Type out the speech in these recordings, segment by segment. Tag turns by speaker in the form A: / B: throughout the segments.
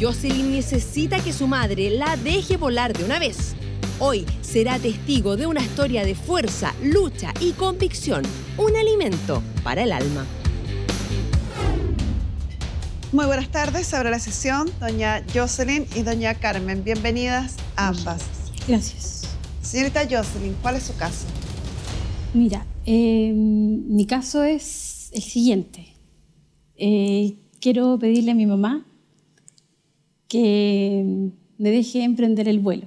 A: Jocelyn necesita que su madre la deje volar de una vez. Hoy será testigo de una historia de fuerza, lucha y convicción, un alimento
B: para el alma.
C: Muy buenas tardes, abre la sesión doña Jocelyn y doña Carmen. Bienvenidas ambas. Gracias. Señorita Jocelyn, ¿cuál es su caso?
B: Mira, em, mi caso es el siguiente. Eh, quiero pedirle a mi mamá que mm, me deje emprender el vuelo.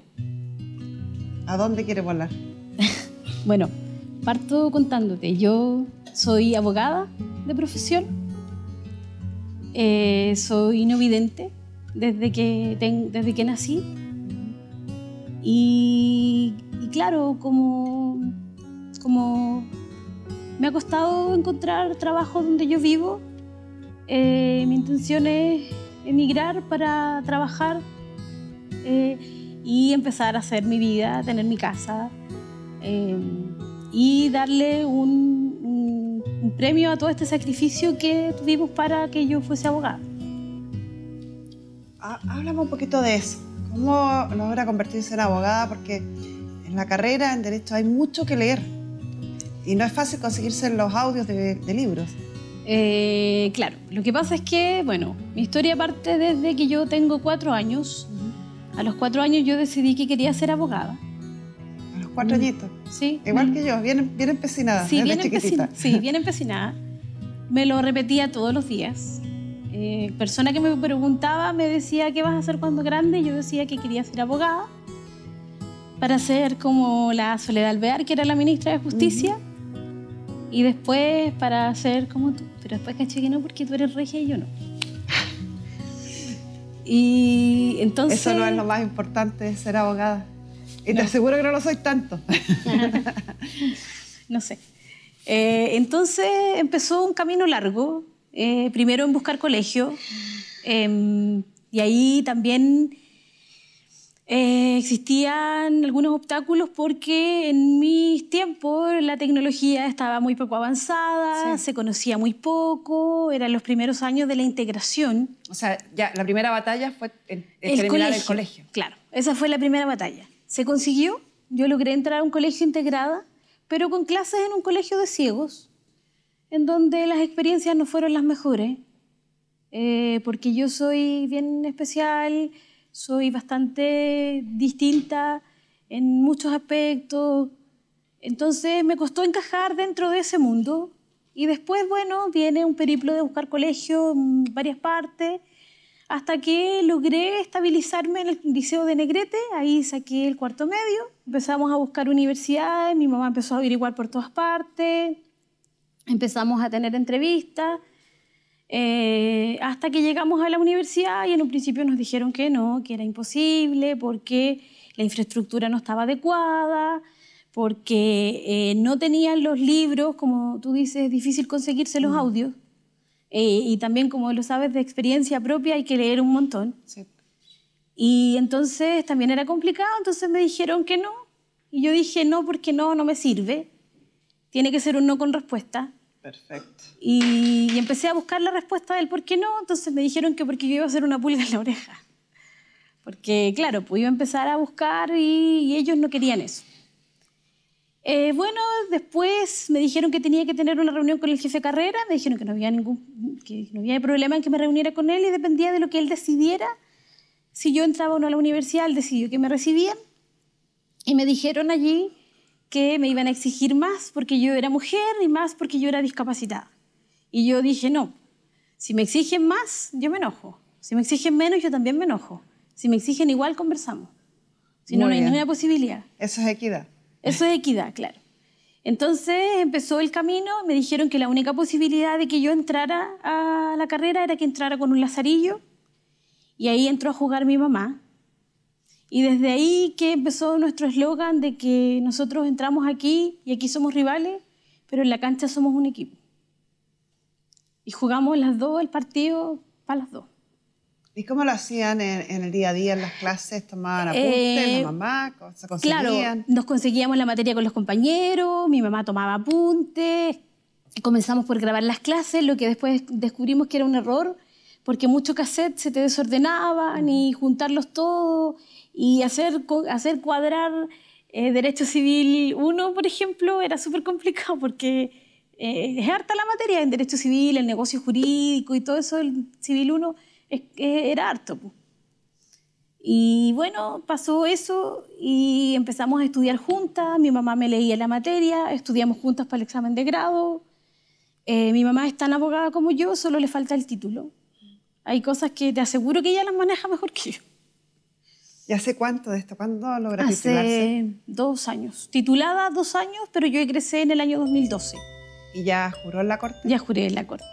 B: ¿A dónde quiere volar? bueno, parto contándote. Yo soy abogada de profesión, eh, soy inovidente desde que, desde que nací. Y, claro, como, como me ha costado encontrar trabajo donde yo vivo, eh, mi intención es emigrar para trabajar eh, y empezar a hacer mi vida, tener mi casa eh, y darle un, premio a todo este sacrificio que tuvimos para que yo fuese abogada.
C: Ah, háblame un poquito de eso. ¿Cómo logra convertirse en abogada? Porque en la carrera, en derecho, hay mucho que leer y no es fácil conseguirse los audios de
B: libros. Eh, claro, lo que pasa es que, bueno, mi historia parte desde que yo tengo cuatro años. A los cuatro años yo decidí que quería ser abogada. A los cuatro mm. añitos.
C: Sí. Igual mm. que yo, bien, bien empecinada. Sí, ¿eh? bien, sí,
B: empecinada. Me lo repetía todos los días. Eh, persona que me preguntaba me decía, ¿qué vas a hacer cuando grande? Yo decía que quería ser abogada para ser como la Soledad Alvear, que era la ministra de Justicia. Y después para ser como tú. Pero después caché que no, porque tú eres regia y yo no. Y entonces. Eso no es lo más importante ser abogada.
C: Y te aseguro que no lo
B: soy tanto. no sé. Eh, entonces empezó un camino largo, eh, primero en buscar colegio, em, y ahí también eh, existían algunos obstáculos porque en mis tiempos la tecnología estaba muy poco avanzada, se conocía muy poco, eran los primeros años de la integración. O sea, ya la primera batalla fue el, el, colegio, Claro, esa fue la primera batalla. Se consiguió, yo logré entrar a un colegio integrada, pero con clases en un colegio de ciegos, en donde las experiencias no fueron las mejores, eh, porque yo soy bien especial soy bastante distinta en muchos aspectos. Entonces me costó encajar dentro de ese mundo. Y después, bueno, viene un periplo de buscar colegio en varias partes, hasta que logré estabilizarme en el Liceo de Negrete, ahí saqué el cuarto medio, empezamos a buscar universidades, mi mamá empezó a averiguar por todas partes, empezamos a tener entrevistas, eh, hasta que llegamos a la universidad y en un principio nos dijeron que no, que era imposible porque la infraestructura no estaba adecuada, porque eh, no tenían los libros, como tú dices, difícil conseguirse los mm. audios. Eh, y también, como lo sabes, de experiencia propia hay que leer un montón. Y entonces también era complicado, entonces me dijeron que no. Y yo dije, no, porque no, no me sirve. Tiene que ser un no con respuesta.
A: Perfecto.
B: Y, empecé a buscar la respuesta del por qué no, entonces me dijeron que porque yo iba a hacer una pulga en la oreja. Porque, claro, pues empezar a buscar y, ellos no querían eso. Eh, bueno, después me dijeron que tenía que tener una reunión con el jefe de carrera, me dijeron que no había ningún que no había problema en que me reuniera con él y dependía de lo que él decidiera. Si yo entraba o no a la universidad, decidió que me recibían. Y me dijeron allí que me iban a exigir más porque yo era mujer y más porque yo era discapacitada. Y yo dije, no, si me exigen más, yo me enojo. Si me exigen menos, yo también me enojo. Si me exigen igual, conversamos. Si no, no hay ninguna posibilidad. Eso es equidad. Eso es equidad, claro. Entonces empezó el camino, me dijeron que la única posibilidad de que yo entrara a la carrera era que entrara con un lazarillo y ahí entró a jugar mi mamá y desde ahí que empezó nuestro eslogan de que nosotros entramos aquí y aquí somos rivales, pero en la cancha somos un equipo. Y jugamos las dos el partido para las dos. ¿Y cómo lo
C: hacían en, el día a día, en las clases? ¿Tomaban apuntes, eh, la mamá? ¿Se conseguían? Claro, nos
B: conseguíamos la materia con los compañeros, mi mamá tomaba apuntes, comenzamos por grabar las clases, lo que después descubrimos que era un error, porque muchos cassettes se te desordenaban y juntarlos todos y hacer, hacer cuadrar eh, Derecho Civil I, por ejemplo, era súper complicado porque eh, es harta la materia en Derecho Civil, el negocio jurídico y todo eso el Civil I, es, eh, era harto. Y bueno, pasó eso y empezamos a estudiar juntas. Mi mamá me leía la materia, estudiamos juntas para el examen de grado. mi mamá es tan abogada como yo, solo le falta el título. Hay cosas que te aseguro que ella las maneja mejor que yo.
C: ¿Y hace cuánto de esto? ¿Cuándo lograste titularse? Hace
B: dos años. Titulada dos años, pero yo egresé en el año 2012.
C: ¿Y ya juró en la corte?
B: Ya juré en la corte.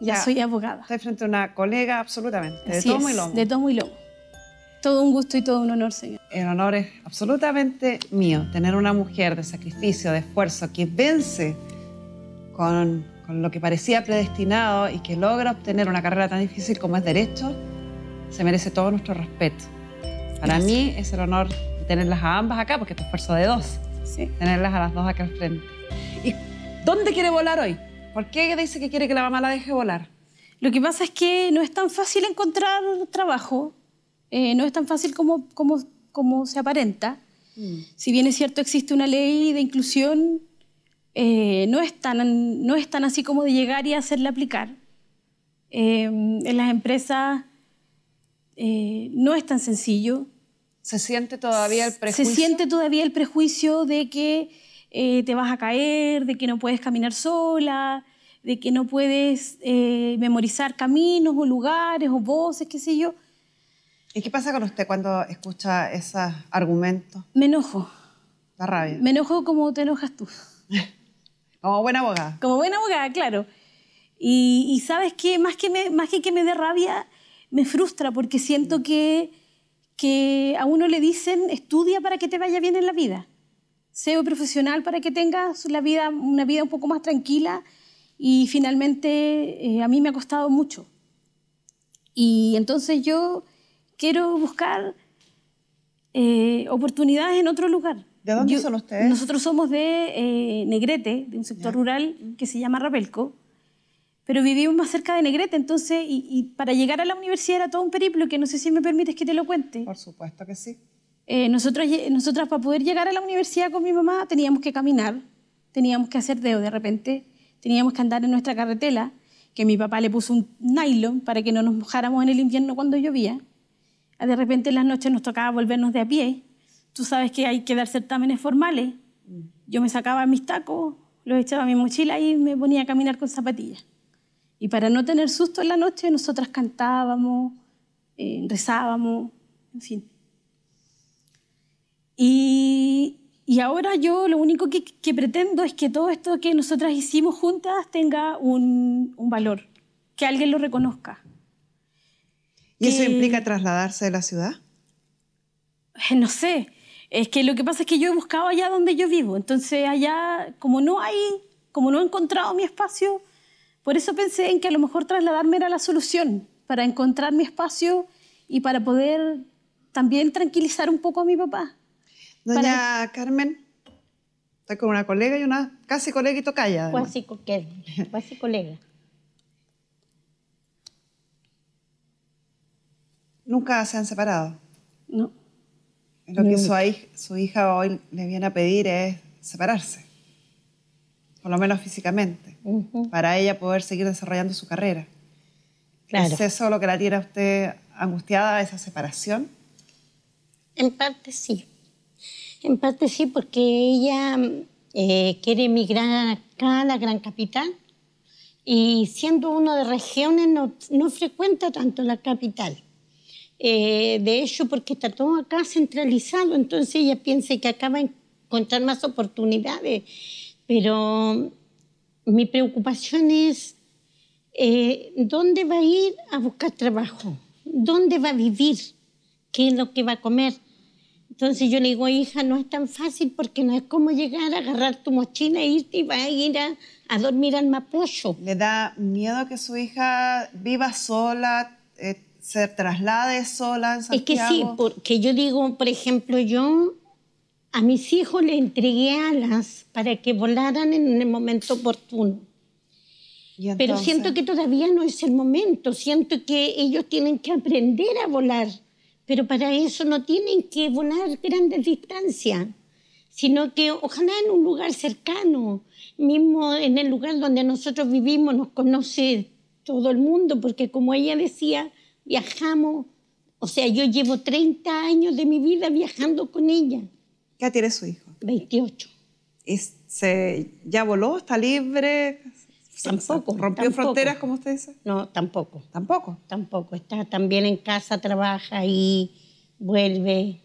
B: Ya, soy abogada. Estoy frente
C: a una colega absolutamente, de todo muy y lomo. De
B: todo muy lomo. Todo un gusto y todo un honor, señor. El honor es absolutamente mío,
C: tener una mujer de sacrificio, de esfuerzo, que vence con lo que parecía predestinado y que logra obtener una carrera tan difícil como es derecho, se merece todo nuestro respeto. Para mí es el honor tenerlas a ambas acá, porque es un esfuerzo de dos. Tenerlas a las dos acá al frente. ¿Y dónde quiere volar hoy? ¿Por qué
B: dice que quiere que la mamá la deje volar? Lo que pasa es que no es tan fácil encontrar trabajo, eh, no es tan fácil como, como, como se aparenta. Mm. Si bien es cierto existe una ley de inclusión, eh, no, es tan, no es tan así como de llegar y hacerla aplicar. Eh, en las empresas no es tan sencillo. ¿Se siente todavía el prejuicio? Se siente todavía el prejuicio de que eh, te vas a caer, de que no puedes caminar sola, de que no puedes eh, memorizar caminos o lugares o voces, qué sé yo.
C: ¿Y qué pasa con usted cuando escucha esos argumentos? Me enojo. La
B: rabia. Me enojo como te enojas tú. como buena abogada. Como buena abogada, claro. Y, sabes que más que, me, más que que me dé rabia, me frustra porque siento mm. que que a uno le dicen estudia para que te vaya bien en la vida, sea profesional para que tengas la vida, una vida un poco más tranquila y finalmente eh, a mí me ha costado mucho. Y entonces yo quiero buscar eh, oportunidades en otro lugar. ¿De dónde son ustedes? Nosotros somos de eh, Negrete, de un sector rural que se llama Rabelco pero vivimos más cerca de Negrete, entonces, y, para llegar a la universidad era todo un periplo que no sé si me permites que te lo cuente. Por supuesto que sí. Eh, nosotros, nosotras para poder llegar a la universidad con mi mamá teníamos que caminar, teníamos que hacer dedo de repente, teníamos que andar en nuestra carretela, que mi papá le puso un nylon para que no nos mojáramos en el invierno cuando llovía. Ah, de repente en las noches nos tocaba volvernos de a pie. Tú sabes que hay que dar certámenes formales. Mm. Yo me sacaba mis tacos, los echaba a mi mochila y me ponía a caminar con zapatillas. Y para no tener susto en la noche, nosotras cantábamos, eh, rezábamos, en fin. Y, y, ahora yo lo único que, pretendo es que todo esto que nosotras hicimos juntas tenga un, valor, que alguien lo reconozca. ¿Y eso implica
C: trasladarse de la ciudad?
B: Eh, no sé. Es que lo que pasa es que yo he buscado allá donde yo vivo. Entonces allá, como no hay, como no he encontrado mi espacio, por eso pensé en que a lo mejor trasladarme era la solución para encontrar mi espacio y para poder también tranquilizar un poco a mi papá. Doña Carmen,
C: está con una colega y una casi colega y tocaya. Casi colega, casi colega. Nunca se han separado. No. Lo que su hija hoy le viene a pedir es separarse, por lo menos físicamente para ella poder seguir desarrollando su carrera. ¿Es eso lo que la tiene a usted angustiada, esa separación?
D: En parte sí. En parte sí, porque ella eh, quiere emigrar acá a la gran capital y siendo uno de regiones no, frecuenta tanto la capital. Eh, de hecho, porque está todo acá centralizado, entonces ella piensa que acá va a encontrar más oportunidades, pero mi preocupación es eh, dónde va a ir a buscar trabajo, dónde va a vivir, qué es lo que va a comer. Entonces yo le digo, hija, no es tan fácil porque no es como llegar a agarrar tu mochila e irte y va a ir a, dormir al Mapocho. ¿Le
C: da miedo que su hija viva sola, eh, se traslade
D: sola en Santiago? Es que sí, porque yo digo, por ejemplo, yo a mis hijos le entregué alas para que volaran en el momento oportuno. Pero siento que todavía no es el momento, siento que ellos tienen que aprender a volar, pero para eso no tienen que volar grandes distancias, sino que ojalá en un lugar cercano, mismo en el lugar donde nosotros vivimos nos conoce todo el mundo, porque como ella decía, viajamos, o sea, yo llevo 30 años de mi vida viajando con ella. ¿Qué tiene su hijo?
C: 28. ¿Y se, ya voló? ¿Está libre? Tampoco. ¿Rompió fronteras, como
D: usted dice? No, tampoco. ¿Tampoco? Tampoco. Está también en casa, trabaja y vuelve.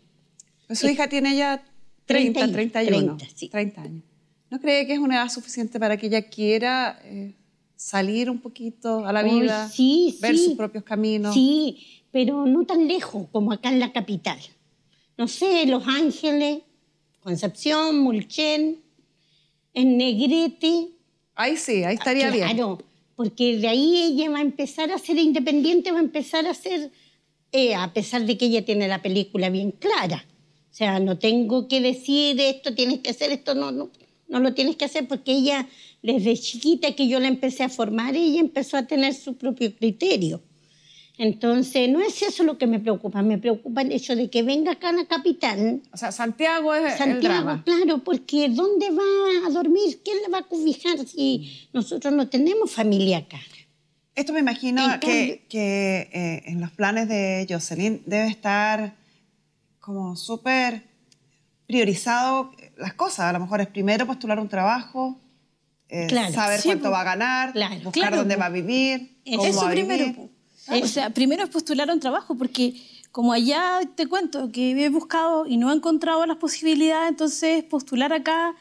C: su hija tiene
D: ya 30, 30 31. 30,
C: sí. 30 años. ¿No cree que es una edad suficiente para que ella quiera eh,
D: salir un poquito a la vida? Sí, ver sus propios caminos. Sí, pero no tan lejos como acá en la capital. No sé, Los Ángeles, Concepción, Mulchen, en Negrete. Ahí sí, ahí ah, estaría bien. Claro, porque de ahí ella va a empezar a ser independiente, va a empezar a ser, eh, a pesar de que ella tiene la película bien clara. O sea, no tengo que decir esto, tienes que hacer esto, no, no, no lo tienes que hacer porque ella, desde chiquita que yo la empecé a formar, ella empezó a tener su propio criterio. Entonces, no es eso lo que me preocupa, me preocupa el hecho de que venga acá a la capital. O sea, Santiago es Santiago, el drama. claro, porque ¿dónde va a dormir? ¿Quién le va a cobijar si nosotros no tenemos
C: familia acá? Esto me imagino que, que eh, en los planes de Jocelyn debe estar como súper priorizado las cosas. A lo mejor es primero postular un trabajo, eh, saber cuánto pues, va a ganar, buscar dónde va a pues.
B: vivir, cómo va a vivir. primero. Pues o sea, primero es postular a un trabajo, porque como allá te cuento que he buscado y no he encontrado las posibilidades, entonces postular acá,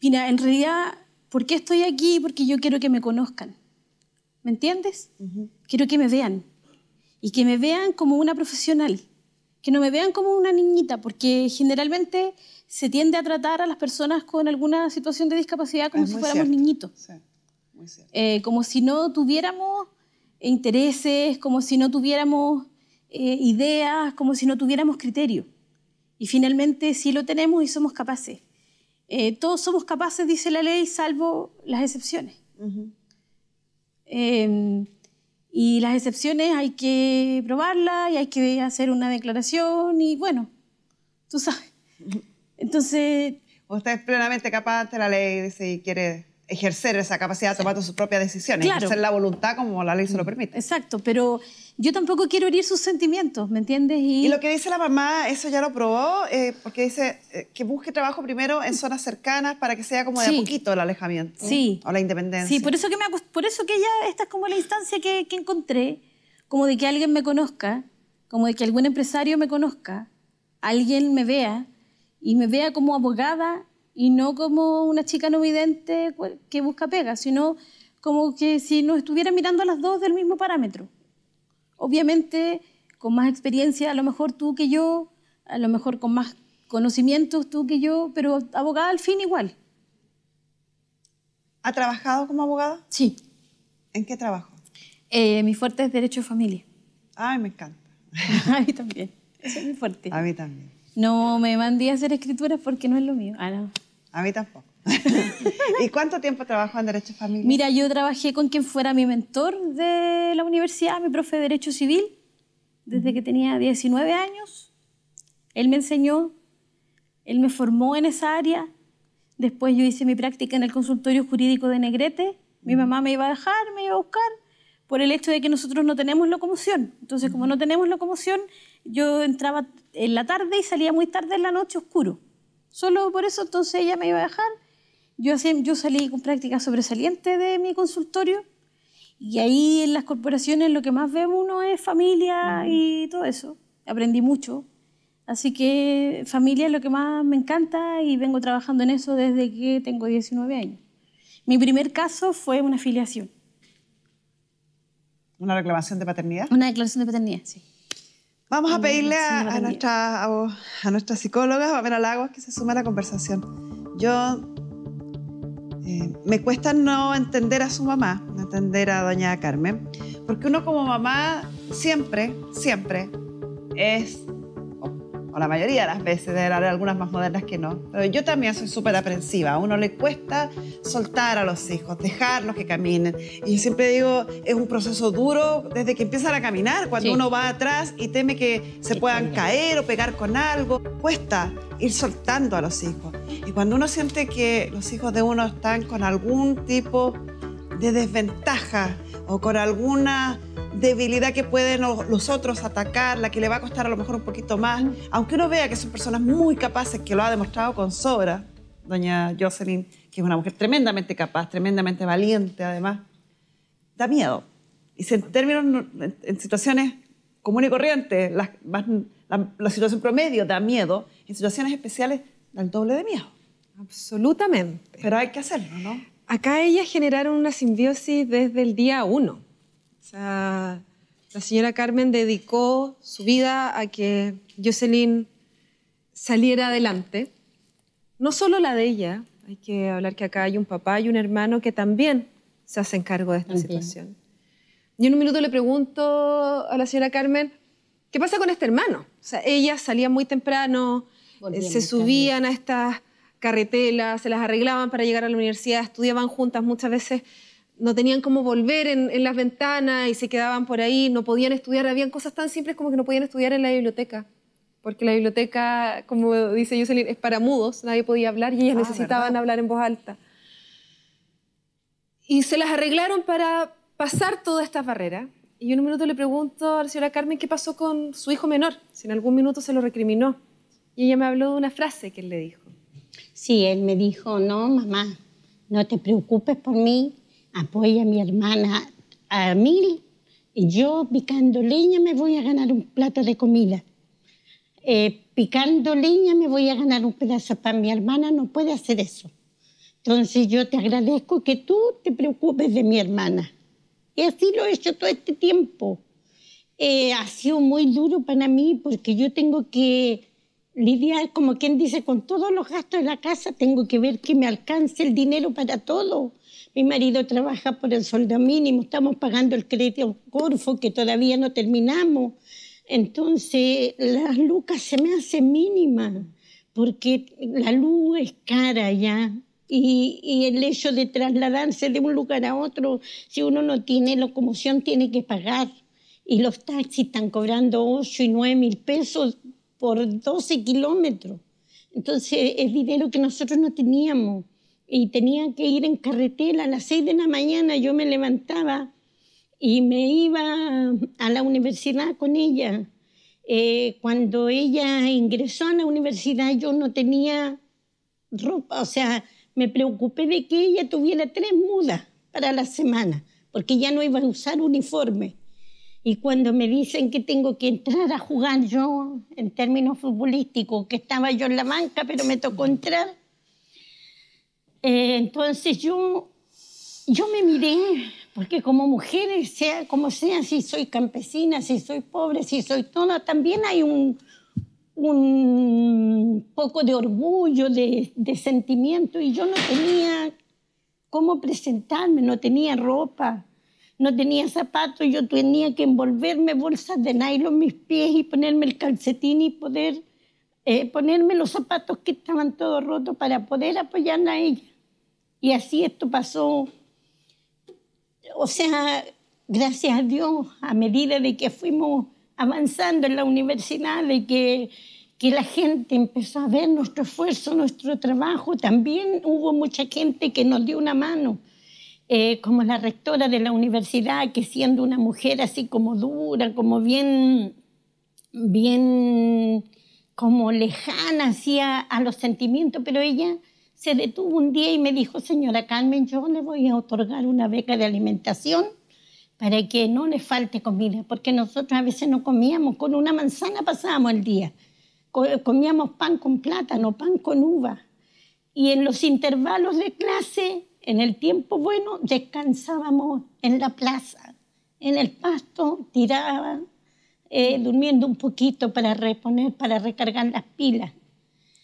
B: en realidad, ¿por qué estoy aquí? Porque yo quiero que me conozcan. ¿Me entiendes? Quiero que me vean. Y que me vean como una profesional. Que no me vean como una niñita, porque generalmente se tiende a tratar a las personas con alguna situación de discapacidad como si fuéramos niñitos. Eh, como si no tuviéramos intereses, como si no tuviéramos eh, ideas, como si no tuviéramos criterio. Y finalmente sí lo tenemos y somos capaces. Eh, todos somos capaces, dice la ley, salvo las excepciones. Em, y las excepciones hay que probarlas y hay que hacer una declaración y bueno, tú sabes. Entonces...
C: Usted es plenamente capaz de la ley si quiere ejercer esa capacidad de tomar sus propias decisiones, Ejercer la voluntad como la ley se lo mm, permite. Exacto, pero yo tampoco quiero herir sus sentimientos, ¿me entiendes? Y, lo que dice la mamá, eso ya lo probó, eh, porque dice eh, que busque trabajo primero en zonas cercanas para que sea como de a poquito
B: el alejamiento sí. o la
C: independencia. Sí, por eso que,
B: me, por eso que ya esta es como la instancia que, que encontré, como de que alguien me conozca, como de que algún empresario me conozca, alguien me vea y me vea como abogada y no como una chica no vidente que busca pega, sino como que si nos estuviera mirando a las dos del mismo parámetro. Obviamente, con más experiencia, a lo mejor tú que yo, a lo mejor con más conocimientos tú que yo, pero abogada al fin igual. ¿Ha trabajado como abogada? Sí. ¿En qué trabajo? Eh, mi fuerte es derecho de familia. Ay, me encanta. a mí también. Eso es mi fuerte. A mí también. No me mandé a hacer escrituras porque no es lo mío. Ah, a mí tampoco. ¿Y cuánto
C: tiempo trabajó en Derecho Familiar?
B: Mira, yo trabajé con quien fuera mi mentor de la universidad, mi profe de Derecho Civil, desde que tenía 19 años. Él me enseñó, él me formó en esa área. Después yo hice mi práctica en el consultorio jurídico de Negrete. Mi mm. mamá me iba a dejar, me iba a buscar, por el hecho de que nosotros no tenemos locomoción. Entonces, como no tenemos locomoción, yo entraba en la tarde y salía muy tarde en la noche oscuro. Solo por eso entonces ella me iba a dejar. Yo, yo salí con práctica sobresaliente de mi consultorio y ahí en las corporaciones lo que más vemos uno es familia y todo eso. Aprendí mucho. Así que familia es lo que más me encanta y vengo trabajando en eso desde que tengo 19 años. Mi primer caso fue una filiación.
C: ¿Una reclamación de paternidad?
B: Una declaración de paternidad, sí. Vamos
C: a pedirle a, a, nuestra, a, nuestra, psicóloga, Pamela Lagos, que se suma a la conversación. Yo eh, me cuesta no entender a su mamá, no entender a doña Carmen, porque uno como mamá siempre, siempre es o la mayoría de las veces, de algunas más modernas que no, pero yo también soy súper aprensiva. A uno le cuesta soltar a los hijos, dejarlos que caminen. Y siempre digo, es un proceso duro desde que empiezan a caminar, cuando uno va atrás y teme que se puedan caer o pegar con algo. Cuesta ir soltando a los hijos. Y cuando uno siente que los hijos de uno están con algún tipo de desventaja o con alguna debilidad que pueden los otros atacar, la que le va a costar a lo mejor un poquito más, aunque uno vea que son personas muy capaces, que lo ha demostrado con sobra, doña Jocelyn, que es una mujer tremendamente capaz, tremendamente valiente además, da miedo. Y en términos, en situaciones comunes y corrientes, la, la situación promedio da miedo, en situaciones especiales da el doble de miedo.
A: Absolutamente. Pero hay que hacerlo, ¿no? acá ellas generaron una simbiosis desde el día uno. O sea, la señora Carmen dedicó su vida a que Jocelyn saliera adelante. No solo la de ella, hay que hablar que acá hay un papá y un hermano que también se hacen cargo de esta situación. Y en un minuto le pregunto a la señora Carmen, ¿qué pasa con este hermano? O sea, ellas salían muy temprano, eh, se subían a estas carretelas, se las arreglaban para llegar a la universidad, estudiaban juntas muchas veces no tenían cómo volver en, las ventanas y se quedaban por ahí, no podían estudiar, habían cosas tan simples como que no podían estudiar en la biblioteca, porque la biblioteca, como dice Jocelyn, es para mudos, nadie podía hablar y ellas ah, necesitaban hablar en voz alta. Y se las arreglaron para pasar toda esta barrera. Y en un minuto le pregunto a la señora Carmen qué pasó con su hijo menor, si en algún minuto se lo recriminó. Y ella me habló de una frase que él le dijo. Sí, él
D: me dijo, no, mamá, no te preocupes por mí, apoya a mi hermana a mil y yo picando leña me voy a ganar un plato de comida. Eh, picando leña me voy a ganar un pedazo para Mi hermana no puede hacer eso. Entonces yo te agradezco que tú te preocupes de mi hermana. Y así lo he hecho todo este tiempo. Eh, ha sido muy duro para mí porque yo tengo que lidiar, como quien dice, con todos los gastos de la casa, tengo que ver que me alcance el dinero para todo. Mi marido trabaja por el sueldo mínimo, estamos pagando el crédito Corfo que todavía no terminamos. Entonces, las lucas se me hacen mínimas, porque la luz es cara ya. Y, y, el hecho de trasladarse de un lugar a otro, si uno no tiene locomoción, tiene que pagar. Y los taxis están cobrando 8 y 9 mil pesos por 12 kilómetros. Entonces es dinero que nosotros no teníamos y tenía que ir en carretera a las 6 de la mañana, yo me levantaba y me iba a la universidad con ella. Eh, cuando ella ingresó a la universidad yo no tenía ropa, o sea, me preocupé de que ella tuviera tres mudas para la semana, porque ya no iba a usar uniforme. Y cuando me dicen que tengo que entrar a jugar yo, en términos futbolísticos, que estaba yo en la banca, pero me tocó entrar, eh, entonces yo, yo me miré, porque como mujer, sea como sea, si soy campesina, si soy pobre, si soy toda, también hay un, un poco de orgullo, de, de sentimiento, y yo no tenía cómo presentarme, no tenía ropa no tenía zapatos, yo tenía que envolverme bolsas de nylon mis pies y ponerme el calcetín y poder eh, ponerme los zapatos que estaban todos rotos para poder apoyarla a ella. Y así esto pasó. O sea, gracias a Dios, a medida de que fuimos avanzando en la universidad, de que, que la gente empezó a ver nuestro esfuerzo, nuestro trabajo, también hubo mucha gente que nos dio una mano. Eh, como la rectora de la universidad, que siendo una mujer así como dura, como bien, bien, como lejana hacia a los sentimientos, pero ella se detuvo un día y me dijo, señora Carmen, yo le voy a otorgar una beca de alimentación para que no le falte comida, porque nosotros a veces no comíamos, con una manzana pasábamos el día, comíamos pan con plátano, pan con uva, y en los intervalos de clase en el tiempo bueno descansábamos en la plaza, en el pasto, tiraba, eh, durmiendo un poquito para reponer, para recargar las pilas.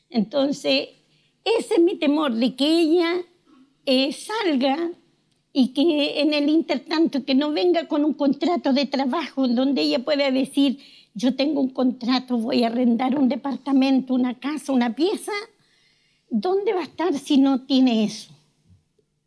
D: Entonces, ese es mi temor, de que ella eh, salga y que en el intertanto que no venga con un contrato de trabajo donde ella pueda decir, yo tengo un contrato, voy a arrendar un departamento, una casa, una pieza, ¿dónde va a estar si no tiene eso?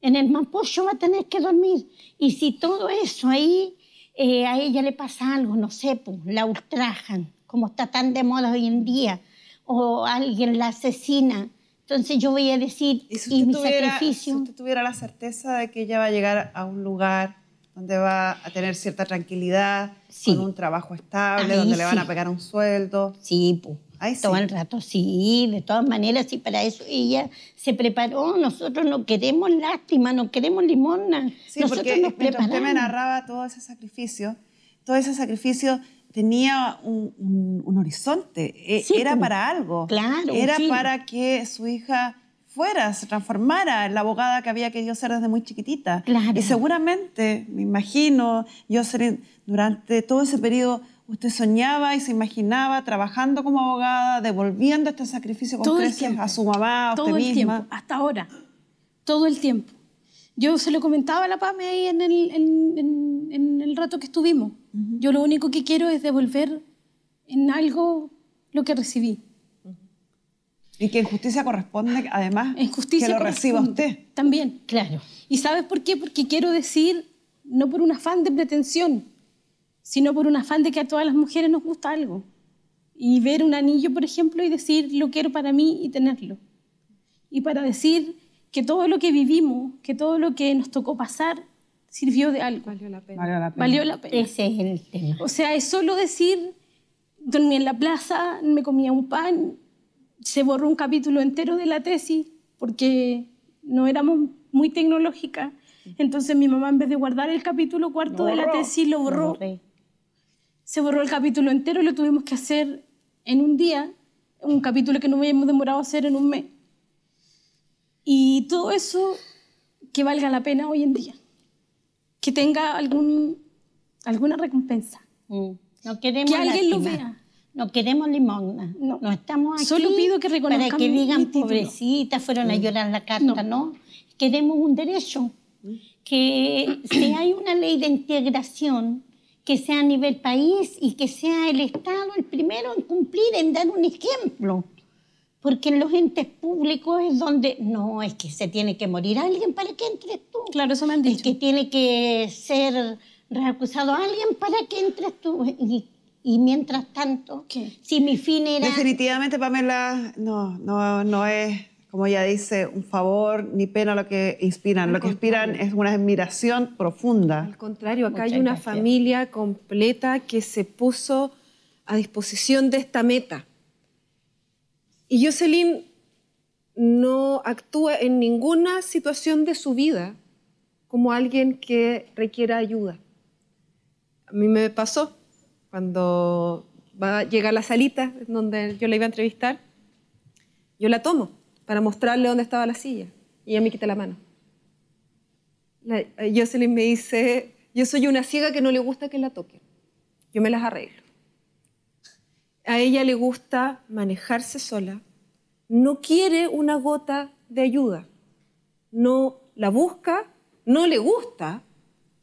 D: en el yo va a tener que dormir. Y si todo eso ahí, eh, a ella le pasa algo, no sé, pues, la ultrajan, como está tan de moda hoy en día, o alguien la asesina. Entonces yo voy a decir, y, si mi sacrificio...
C: Si usted tuviera la certeza de que ella va a llegar a un lugar donde va a tener cierta tranquilidad, con un trabajo estable, donde le van a pegar un sueldo.
D: Sí, pues. Todo el rato, sí, de todas maneras, y para eso ella se preparó. Nosotros no queremos lástima, no queremos limona. Sí, Nosotros porque nos preparamos. usted me
C: narraba todo ese sacrificio, todo ese sacrificio tenía un, horizonte, e, era para algo. Era para que su hija fuera, se transformara en la abogada que había querido ser desde muy chiquitita. Y seguramente, me imagino, yo seré durante todo ese periodo Usted soñaba y se imaginaba
B: trabajando como abogada, devolviendo este sacrificio con a su mamá, a usted misma. el tiempo, hasta ahora, todo el tiempo. Yo se lo comentaba a la PAME ahí en el, en, el rato que estuvimos. Yo lo único que quiero es devolver en algo lo que recibí. Y que en justicia corresponde, además, en justicia que lo reciba usted. También. Claro. ¿Y sabes por qué? Porque quiero decir, no por un afán de pretensión, sino por un afán de que a todas las mujeres nos gusta algo. Y ver un anillo, por ejemplo, y decir, lo quiero para mí y tenerlo. Y para decir que todo lo que vivimos, que todo lo que nos tocó pasar, sirvió de algo.
A: Valió la pena. Valió la pena. Ese es el tema.
B: O sea, es solo decir, dormí en la plaza, me comía un pan, se borró un capítulo entero de la tesis porque no éramos muy tecnológicas. Entonces mi mamá en vez de guardar el capítulo cuarto de la tesis lo borró se borró el capítulo entero y lo tuvimos que hacer en un día, un capítulo que no habíamos demorado a hacer en un mes. Y todo eso que valga la pena hoy en día, que tenga algún, alguna recompensa. Mm.
D: No queremos que alguien lo vea. No queremos limosna. No. estamos aquí. Solo pido que reconozcan para que digan pobrecita, fueron a mm. llorar la carta, no. Queremos un derecho. Mm. Que si hay una ley de integración que sea a nivel país y que sea el Estado el primero en cumplir, en dar un ejemplo. Porque en los entes públicos es donde no es que se tiene que morir alguien para que entres tú. Claro, eso me han dicho. Es que tiene que ser reacusado alguien para que entres tú. Y, mientras tanto,
C: si mi fin era. Definitivamente, Pamela, no, no, no es como ella dice, un favor ni pena lo que inspiran. lo que inspiran es una admiración profunda. Al
A: contrario, acá hay una familia completa que se puso a disposición de esta meta. Y Jocelyn no actúa en ninguna situación de su vida como alguien que requiera ayuda. A mí me pasó cuando va, llega a la salita donde yo la iba a entrevistar, yo la tomo para mostrarle dónde estaba la silla. Y a me quita la mano. La, eh, Jocelyn me dice, yo soy una ciega que no le gusta que la toquen. Yo me las arreglo. A ella le gusta manejarse sola. No quiere una gota de ayuda. No la busca, no le gusta,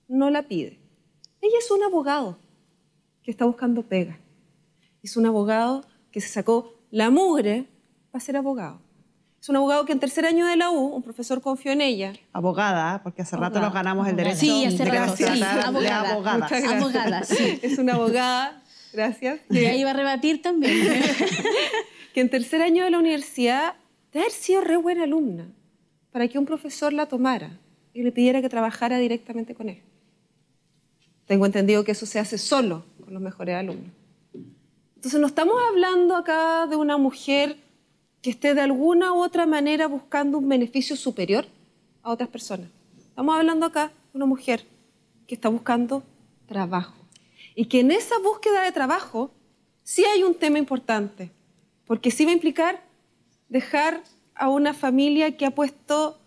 A: no la pide. Ella es un abogado que está buscando pega. Es un abogado que se sacó la mugre para ser abogado. Es un abogado que en tercer año de la U, un profesor confió en ella.
C: Abogada, porque hace rato nos ganamos el derecho sí, hace de sí. abogada. abogada. abogada sí.
A: Es una abogada, gracias. Y ahí va a rebatir también. que en tercer año de la universidad, de haber sido re buena alumna, para que un profesor la tomara y le pidiera que trabajara directamente con él. Tengo entendido que eso se hace solo con los mejores alumnos. Entonces no estamos hablando acá de una mujer que esté de alguna u otra manera buscando un beneficio superior a otras personas. Estamos hablando acá de una mujer que está buscando trabajo y que en esa búsqueda de trabajo sí hay un tema importante, porque sí va a implicar dejar a una familia que ha puesto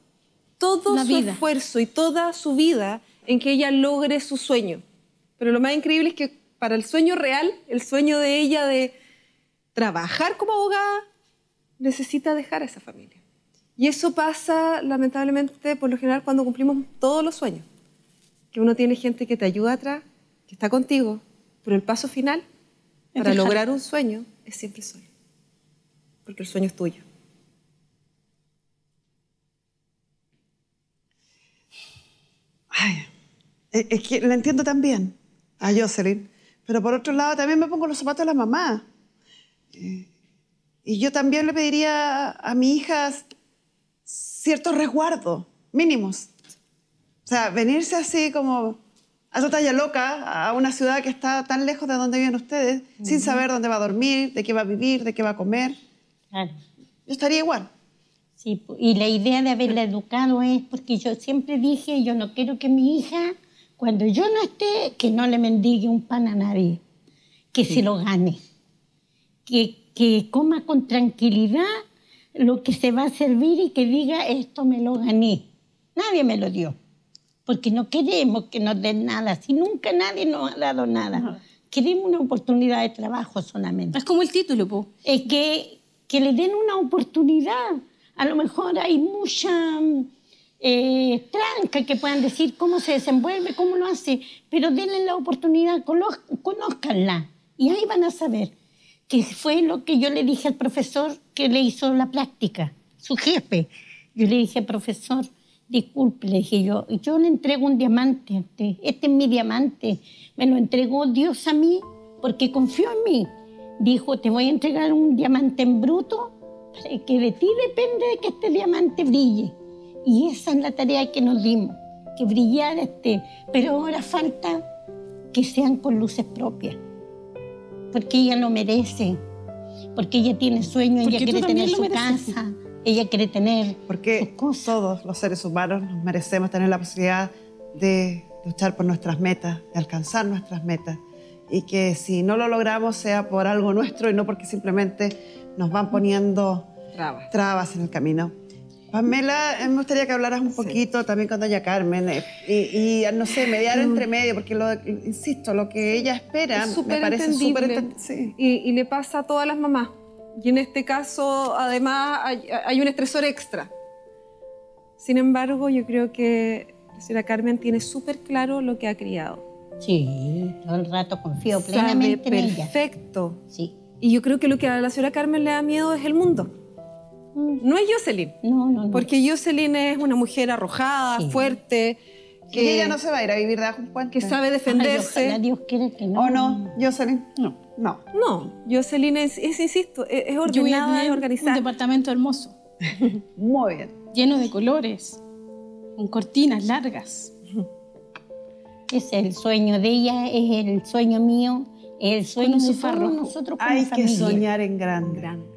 A: todo su esfuerzo y toda su vida en que ella logre su sueño. Pero lo más increíble es que para el sueño real, el sueño de ella de trabajar como abogada, necesita dejar a esa familia. Y eso pasa, lamentablemente, por lo general, cuando cumplimos todos los sueños. Que uno tiene gente que te ayuda atrás, que está contigo, pero el paso final para lograr un sueño es siempre solo. Porque el sueño es tuyo. Ay, es que la
C: entiendo también a ah, Jocelyn, pero por otro lado también me pongo los zapatos de la mamá. Eh, y yo también le pediría a mi hija cierto resguardo, mínimos. O sea, venirse así como a su talla loca a una ciudad que está tan lejos de donde viven ustedes, sin saber dónde va a dormir,
D: de qué va a vivir, de qué va a comer. Yo estaría igual. Sí, y la idea de haberla educado es porque yo siempre dije, yo no quiero que mi hija, cuando yo no esté, que no le mendigue un pan a nadie, que se lo gane, que que coma con tranquilidad lo que se va a servir y que diga esto me lo gané. Nadie me lo dio, porque no queremos que nos den nada, si nunca nadie nos ha dado nada. Queremos una oportunidad de trabajo solamente. Es como el título, Es que, que le den una oportunidad. A lo mejor hay mucha eh, tranca que puedan decir cómo se desenvuelve, cómo lo hace, pero denle la oportunidad, conozcanla y ahí van a saber que fue lo que yo le dije al profesor que le hizo la práctica, su jefe. Yo le dije, profesor, disculpe, le dije yo, yo le entrego un diamante, este, este es mi diamante, me lo entregó Dios a mí porque confió en mí. Dijo, te voy a entregar un diamante en bruto, que de ti depende de que este diamante brille. Y esa es la tarea que nos dimos, que brillara este, pero ahora falta que sean con luces propias porque ella lo merece, porque ella tiene sueño, ella quiere tener su casa, ella quiere tener
C: porque sus todos los seres humanos nos merecemos tener la posibilidad de luchar por nuestras metas, de alcanzar nuestras metas y que si no lo logramos sea por algo nuestro y no porque simplemente nos van poniendo trabas en el camino. Pamela, eh, me gustaría que hablaras un poquito también con doña Carmen eh, y, ah, no sé, mediar mm. entre medio, porque, lo, insisto,
A: lo que ella espera es me parece súper entendible. Y, le pasa a todas las mamás. Y en este caso, además, hay, un estresor extra. Sin embargo, yo creo que la señora Carmen tiene súper claro lo que ha criado.
D: Sí, todo el rato confío plenamente en perfecto. ella. Perfecto. Sí. Y yo
A: creo que lo que a la señora Carmen le da miedo es el mundo. Mm. No es Jocelyn. No, no, Porque Jocelyn es una mujer arrojada, fuerte. Que ella no se
C: va a ir a vivir de un Que sabe defenderse.
A: Dios quiere que no. ¿O no, Jocelyn? No. No. No, Jocelyn es, insisto, es,
B: ordenada, es
A: organizada. Un departamento hermoso. Muy bien. Lleno
D: de colores, con cortinas largas. Es el sueño de ella, es el sueño mío, es el sueño de nosotros como Hay que soñar en grande. grande.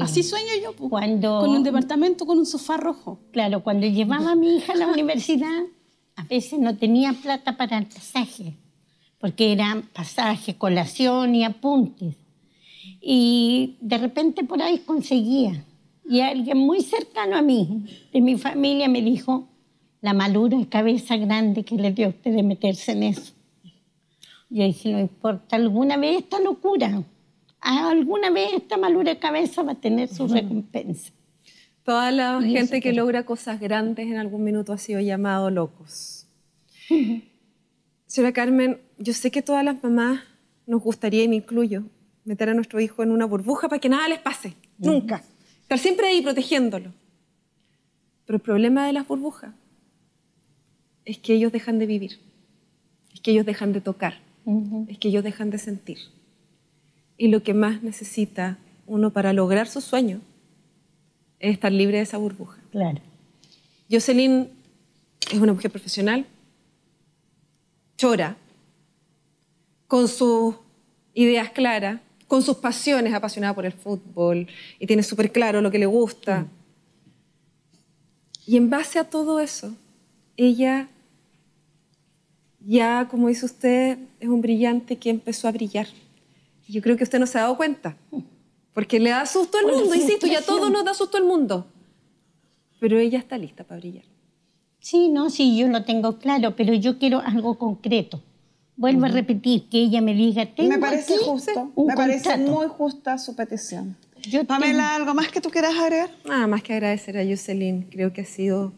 D: Así sueño yo, cuando, con un departamento, con un sofá rojo. Claro, cuando llevaba a mi hija a la universidad, a veces no tenía plata para el pasaje, porque eran pasaje, colación y apuntes. Y de repente por ahí conseguía. Y alguien muy cercano a mí, de mi familia, me dijo, la malura es cabeza grande que le dio a usted de meterse en eso. Yo dije, no importa, alguna vez esta locura alguna vez esta malura de cabeza va a tener su recompensa. Toda la gente que, logra
A: cosas grandes en algún minuto ha sido llamado locos. Señora Carmen, yo sé que todas las mamás nos gustaría, y me incluyo, meter a nuestro hijo en una burbuja para que nada les pase, nunca. Estar siempre ahí protegiéndolo. Pero el problema de las burbujas es que ellos dejan de vivir, es que ellos dejan de tocar, es que ellos dejan de sentir y lo que más necesita uno para lograr su sueño es estar libre de esa burbuja. Claro. Jocelyn es una mujer profesional, chora, con sus ideas claras, con sus pasiones, apasionada por el fútbol y tiene súper claro lo que le gusta. Mm. Y en base a todo eso, ella ya, como dice usted, es un brillante que empezó a brillar. Yo creo que usted no se ha dado cuenta.
D: Porque le da susto al mundo, insisto, y a todos nos da susto al mundo. Pero ella está lista para brillar. Sí, no, sí, yo lo tengo claro, pero yo quiero algo concreto. Vuelvo a repetir, que ella me diga, tengo Me parece justo, me parece muy
A: justa su petición. Pamela, ¿algo
D: más que tú quieras agregar?
A: Nada más que agradecer a Jocelyn. Creo que ha sido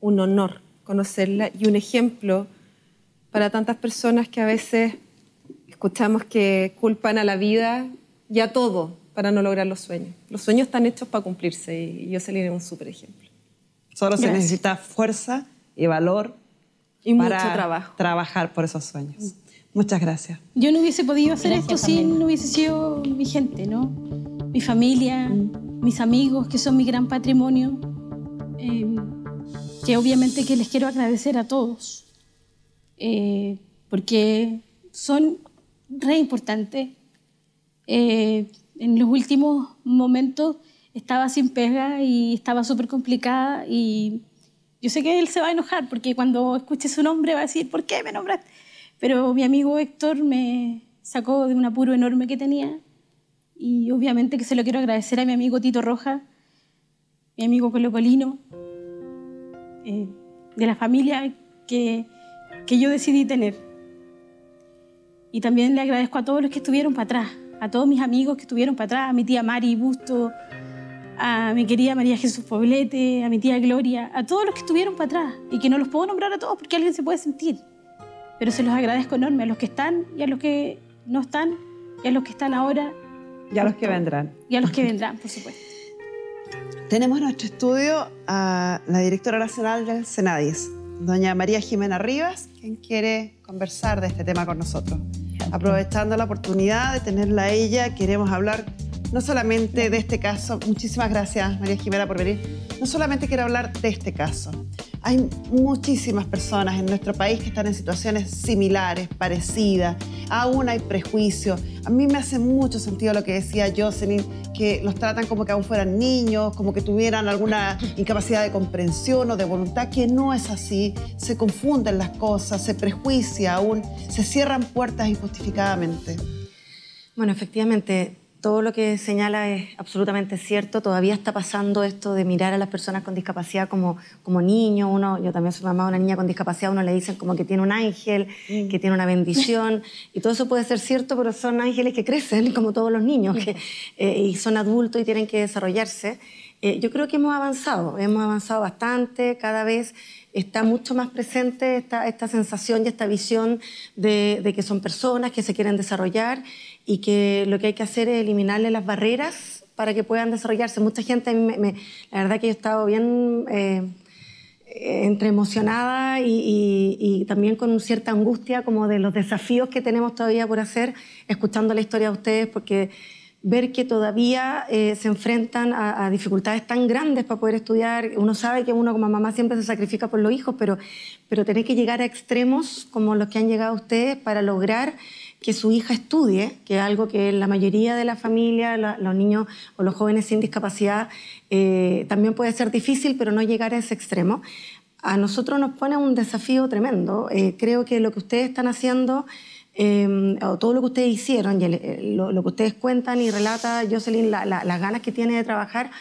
A: un honor conocerla y un ejemplo para tantas personas que a veces Escuchamos que culpan a la vida y a todo para no lograr los sueños. Los sueños están hechos para cumplirse y yo yo es un súper ejemplo.
C: Solo se necesita fuerza y valor y para trabajo. trabajar por esos sueños. Muchas gracias.
B: Yo no hubiese podido hacer esto sin si no hubiese sido mi gente, ¿no? Mi familia, mm. mis amigos, que son mi gran patrimonio, eh, que obviamente que les quiero agradecer a todos, eh, porque son re importante. Eh, en los últimos momentos estaba sin pega y estaba súper complicada y yo sé que él se va a enojar porque cuando escuche su nombre va a decir, ¿por qué me nombraste? Pero mi amigo Héctor me sacó de un apuro enorme que tenía y obviamente que se lo quiero agradecer a mi amigo Tito Roja, mi amigo Colocolino, eh, de la familia que, que yo decidí tener. Y también le agradezco a todos los que estuvieron para atrás, a todos mis amigos que estuvieron para atrás, a mi tía Mari Busto, a mi querida María Jesús Poblete, a mi tía Gloria, a todos los que estuvieron para atrás y que no los puedo nombrar a todos porque alguien se puede sentir. Pero se los agradezco enorme a los que están y a los que no están y a los que están ahora. Y a los que vendrán. Y a los que vendrán, por supuesto.
C: Tenemos nuestro estudio a la directora nacional del CENADIS, doña María Jimena Rivas,
B: quien quiere
C: conversar de este tema con nosotros. Aprovechando la oportunidad de tenerla a ella, queremos hablar no solamente de este caso, muchísimas gracias María Jimena por venir, no solamente quiero hablar de este caso, hay muchísimas personas en nuestro país que están en situaciones similares, parecidas. Aún hay prejuicio. A mí me hace mucho sentido lo que decía Jocelyn, que los tratan como que aún fueran niños, como que tuvieran alguna incapacidad de comprensión o de voluntad, que no es así. Se confunden las cosas, se prejuicia aún,
E: se cierran puertas injustificadamente. Bueno, efectivamente, todo lo que señala es absolutamente cierto. Todavía está pasando esto de mirar a las personas con discapacidad como, como niños. Uno, yo también soy mamá de una niña con discapacidad, uno le dicen como que tiene un ángel, mm. que tiene una bendición. y todo eso puede ser cierto, pero son ángeles que crecen, como todos los niños, que, mm. eh, y son adultos y tienen que desarrollarse. Eh, yo creo que hemos avanzado, hemos avanzado bastante, cada vez está mucho más presente esta, esta sensación y esta visión de, que son personas que se quieren desarrollar y que lo que hay que hacer es eliminarle las barreras para que puedan desarrollarse. Mucha gente, me, la verdad que yo he estado bien eh, entre emocionada y, también con cierta angustia como de los desafíos que tenemos todavía por hacer, escuchando la historia de ustedes, porque ver que todavía eh, se enfrentan a, dificultades tan grandes para poder estudiar. Uno sabe que uno como mamá siempre se sacrifica por los hijos, pero, pero tener que llegar a extremos como los que han llegado ustedes para lograr que su hija estudie, que es algo que la mayoría de la familia, los niños o los jóvenes sin discapacidad, eh, también puede ser difícil, pero no llegar a ese extremo. A nosotros nos pone un desafío tremendo. Eh, creo que lo que ustedes están haciendo... Em, todo lo que ustedes hicieron y lo, que ustedes cuentan y relata, Jocelyn, las ganas que tiene de trabajar,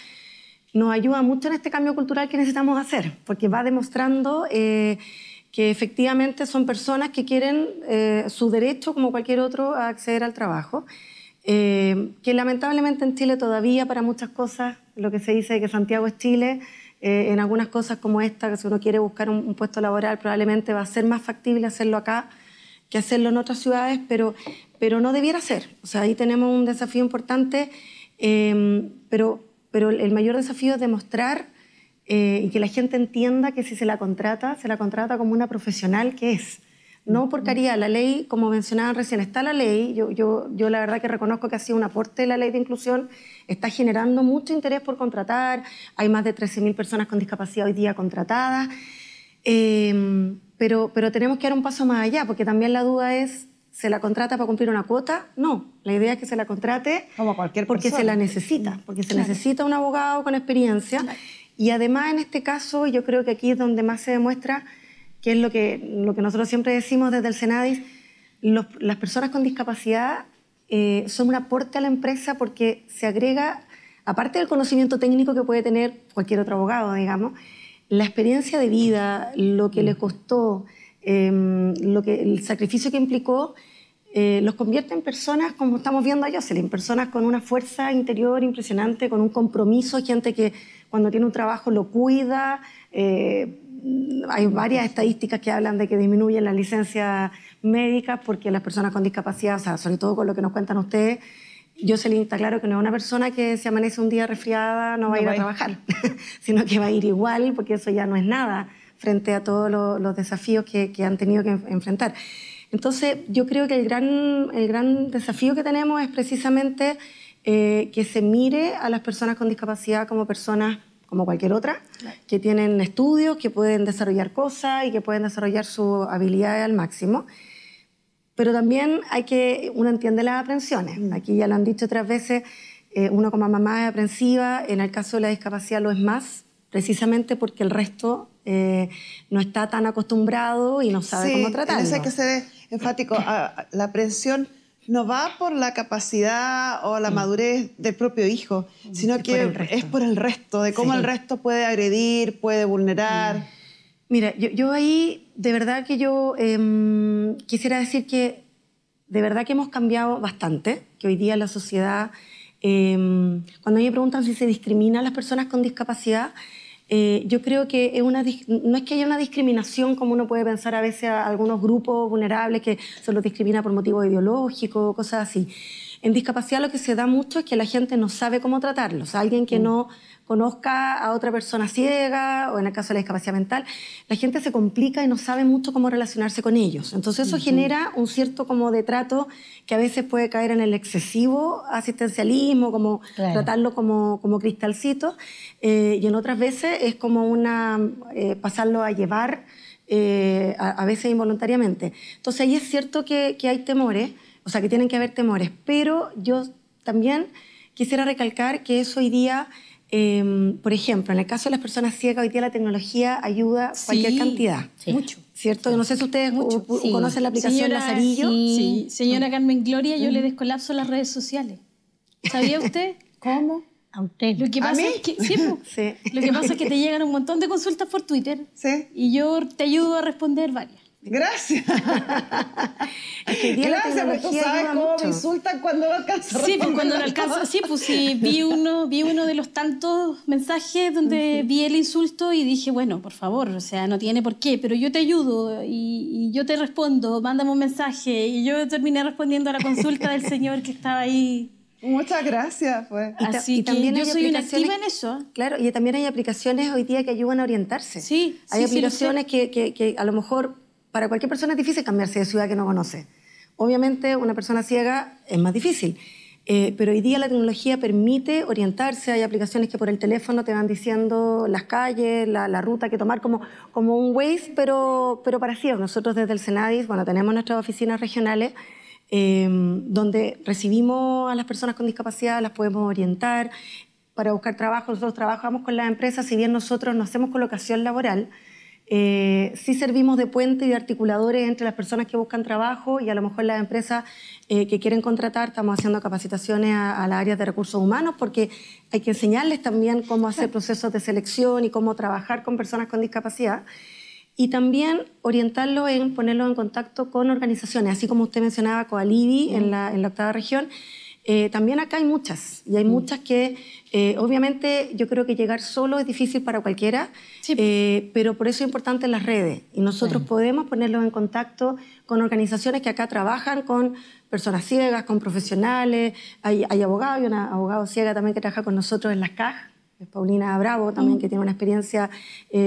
E: nos ayuda mucho en este cambio cultural que necesitamos hacer, porque va demostrando eh, que efectivamente son personas que quieren eh, su derecho, como cualquier otro, a acceder al trabajo. Em, que lamentablemente en Chile todavía para muchas cosas, lo que se dice de que Santiago es Chile, eh, en algunas cosas como esta, que si uno quiere buscar un, puesto laboral probablemente va a ser más factible hacerlo acá que hacerlo en otras ciudades, pero, pero no debiera ser. O sea, ahí tenemos un desafío importante, em, pero, pero el mayor desafío es demostrar eh, y que la gente entienda que si se la contrata, se la contrata como una profesional que es. No caridad, la ley, como mencionaban recién, está la ley, yo, yo, la verdad que reconozco que ha sido un aporte de la ley de inclusión, está generando mucho interés por contratar, hay más de 13.000 personas con discapacidad hoy día contratadas. Em, pero, tenemos que dar un paso más allá, porque también la duda es, ¿se la contrata para cumplir una cuota? No, la idea es que se la contrate cualquier porque se la necesita, porque se necesita un abogado con experiencia. Y además en este caso yo creo que aquí es donde más se demuestra, que es lo que, lo que nosotros siempre decimos desde el Senadis, las personas con discapacidad eh, son un aporte a la empresa porque se agrega, aparte del conocimiento técnico que puede tener cualquier otro abogado, digamos, la experiencia de vida, lo que le mm. costó, em, lo que, el sacrificio que implicó, eh, los convierte en personas, como estamos viendo a Jocelyn, personas con una fuerza interior impresionante, con un compromiso, gente que cuando tiene un trabajo lo cuida. Eh, hay varias estadísticas que hablan de que disminuyen las licencias médicas porque las personas con discapacidad, sobre todo con lo que nos cuentan ustedes, Jocelyn está claro que no es una persona que se amanece un día resfriada, no va a ir a trabajar, sino que va a ir igual, porque eso ya no es nada frente a todos los desafíos que, han tenido que enfrentar. Entonces, yo creo que el gran, el gran desafío que tenemos es precisamente eh, que se mire a las personas con discapacidad como personas como cualquier otra, que tienen estudios, que pueden desarrollar cosas y que pueden desarrollar sus habilidades al máximo. Pero también hay que, uno entiende las aprensiones. Mm. Aquí ya lo han dicho otras veces, eh, uno como mamá es aprensiva, en el caso de la discapacidad lo es más, precisamente porque el resto eh, no está tan acostumbrado y no sabe cómo tratarlo. Sí, hay que
C: ser enfático. La aprensión no va por la capacidad o la mm. madurez del propio hijo, mm, sino que es por el resto, de cómo el resto puede agredir, puede
E: vulnerar. Mira, yo, ahí, de verdad que yo em, quisiera decir que de verdad que hemos cambiado bastante, que hoy día la sociedad, em, cuando a me preguntan si se discrimina a las personas con discapacidad, eh, yo creo que no es que haya una discriminación como uno puede pensar a veces a algunos grupos vulnerables que se los discrimina por motivos ideológicos, cosas así. En discapacidad lo que se da mucho es que la gente no sabe cómo tratarlos. Alguien que mm. no conozca a otra persona ciega o en el caso de la discapacidad mental, la gente se complica y no sabe mucho cómo relacionarse con ellos. Entonces eso genera un cierto como de trato que a veces puede caer en el excesivo asistencialismo, como tratarlo como, como cristalcito, eh, y en otras veces es como una eh, pasarlo a llevar eh, a, veces involuntariamente. Entonces ahí es cierto que, que hay temores o sea, que tienen que haber temores. Pero yo también quisiera recalcar que eso hoy día, em, por ejemplo, en el caso de las personas ciegas, hoy día la tecnología ayuda cualquier cantidad. Mucho. ¿Cierto? No sé si ustedes conocen la aplicación Señora, Lazarillo. Sí.
B: Señora mm. Carmen Gloria, yo le mm. descolapso las redes sociales. ¿Sabía usted?
D: ¿Cómo? A usted. Lo
B: que pasa, es,
E: Lo que pasa es que te
B: llegan un montón de consultas por Twitter ¿Sí? y yo te ayudo a responder varias.
D: Gracias.
B: Gracias, pero tú sabes cómo me insultan cuando no alcanzo. Sí, pues cuando no alcanzo. Sí, pues sí, vi uno, vi uno de los tantos mensajes donde vi el insulto y dije, bueno, por favor, o sea, no tiene por qué, pero yo te ayudo y, yo te respondo, mándame un mensaje. Y yo terminé respondiendo a la consulta del señor que estaba ahí
E: Muchas gracias, pues. Así que yo soy una en eso. Claro, y también hay aplicaciones hoy día que ayudan a orientarse. Sí, Hay sí, aplicaciones que, a lo mejor para cualquier persona es difícil cambiarse de ciudad que no conoce. Obviamente una persona ciega es más difícil, eh, pero hoy día la tecnología permite orientarse, hay aplicaciones que por el teléfono te van diciendo las calles, la, ruta que tomar, como, un Waze, pero, para ciegos. Nosotros desde el Senadis, bueno, tenemos nuestras oficinas regionales em, donde recibimos a las personas con discapacidad, las podemos orientar para buscar trabajo. Nosotros trabajamos con las empresas, si bien nosotros no hacemos colocación laboral, eh, sí servimos de puente y de articuladores entre las personas que buscan trabajo y a lo mejor las empresas eh, que quieren contratar. Estamos haciendo capacitaciones a, las áreas de recursos humanos porque hay que enseñarles también cómo hacer procesos de selección y cómo trabajar con personas con discapacidad y también orientarlo en ponerlo en contacto con organizaciones, así como usted mencionaba Coalibi en, la, en la octava región. Eh, también acá hay muchas, y hay mm. muchas que eh, obviamente yo creo que llegar solo es difícil para cualquiera, eh, pero por eso es importante las redes, y nosotros podemos ponerlos en contacto con organizaciones que acá trabajan con personas ciegas, con profesionales, hay, abogados, hay una abogada ciega también que trabaja con nosotros en las es Paulina Bravo también, mm. que tiene una experiencia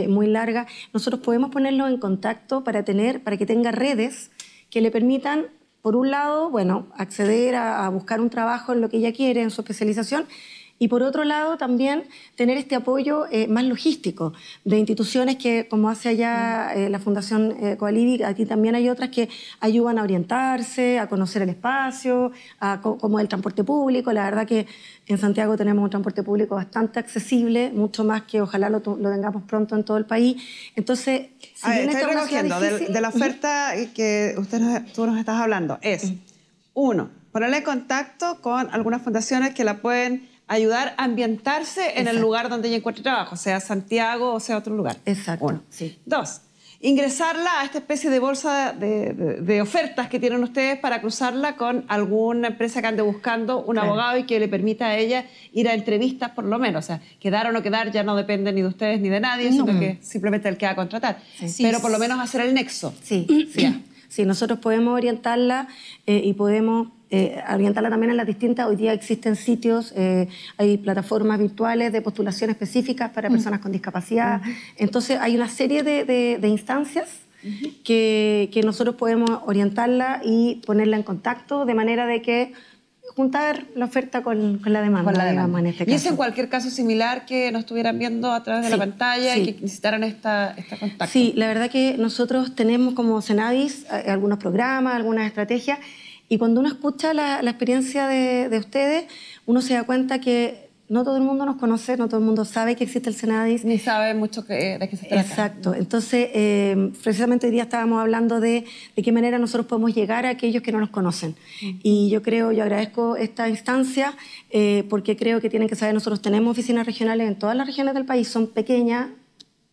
E: muy larga. Nosotros podemos ponerlos en contacto para, tener, para que tenga redes que le permitan por un lado, bueno, acceder a, buscar un trabajo en lo que ella quiere, en su especialización, y por otro lado, también tener este apoyo eh, más logístico de instituciones que, como hace allá mm. eh, la Fundación eh, aquí también hay otras que ayudan a orientarse, a conocer el espacio, a como el transporte público. La verdad que en Santiago tenemos un transporte público bastante accesible, mucho más que ojalá lo, tengamos pronto en todo el país. Entonces, si bien estoy de, la oferta
C: que usted, tú nos estás hablando es, mm. uno, ponerle contacto con algunas fundaciones que la pueden ayudar a ambientarse en el lugar donde ella encuentre trabajo, sea Santiago o sea otro lugar. Exacto. Dos, ingresarla a esta especie de bolsa de, ofertas que tienen ustedes para cruzarla con alguna empresa que ande buscando un abogado y que le permita a ella ir a entrevistas por lo menos. O sea, quedar o no quedar ya no depende ni de ustedes ni de nadie, sino que simplemente el que va a contratar. Pero por lo menos hacer el nexo. Sí,
E: sí. nosotros podemos orientarla eh, y podemos eh, orientarla también en las distintas. Hoy día existen sitios, eh, hay plataformas virtuales de postulación específicas para mm. personas con discapacidad. Entonces, hay una serie de, instancias que, que, nosotros podemos orientarla y ponerla en contacto de manera de que juntar la oferta con, la demanda. Con la en este Y es en cualquier caso similar que nos estuvieran viendo a través de la pantalla y que necesitaran esta, esta contacto. Sí, la verdad que nosotros tenemos como cenabis eh, algunos programas, algunas estrategias y cuando uno escucha la, experiencia de, ustedes, uno se da cuenta que no todo el mundo nos conoce, no todo el mundo sabe que existe el Senadis. Ni sabe mucho de qué se trata. Exacto. Entonces, eh, precisamente hoy día estábamos hablando de, qué manera nosotros podemos llegar a aquellos que no nos conocen. Mm. Y yo creo, yo agradezco esta instancia eh, porque creo que tienen que saber, nosotros tenemos oficinas regionales en todas las regiones del país, son pequeñas,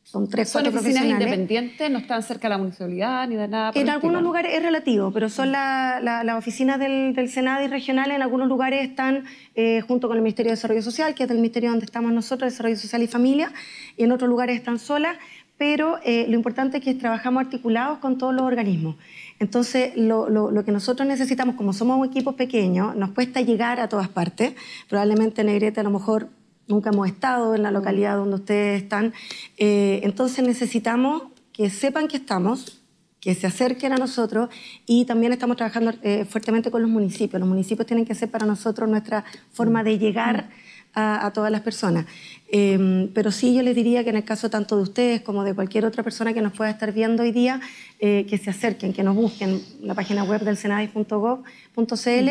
E: son tres, oficinas independientes?
C: ¿No están cerca de la municipalidad ni de nada? En algunos
E: lugares es relativo, pero son las oficinas del, Senado y regionales. En algunos lugares están eh, junto con el Ministerio de Desarrollo Social, que es el ministerio donde estamos nosotros, Desarrollo Social y Familia, y en otros lugares están solas. Pero eh, lo importante es que trabajamos articulados con todos los organismos. Entonces, lo, que nosotros necesitamos, como somos un equipo pequeño, nos cuesta llegar a todas partes. Probablemente Negrete a lo mejor nunca hemos estado en la mm. localidad donde ustedes están. Eh, entonces necesitamos que sepan que estamos, que se acerquen a nosotros y también estamos trabajando eh, fuertemente con los municipios. Los municipios tienen que ser para nosotros nuestra forma de mm. llegar mm. a, todas las personas. Em, pero sí yo les diría que en el caso tanto de ustedes como de cualquier otra persona que nos pueda estar viendo hoy día, eh, que se acerquen, que nos busquen la página web del senadis.gov.cl,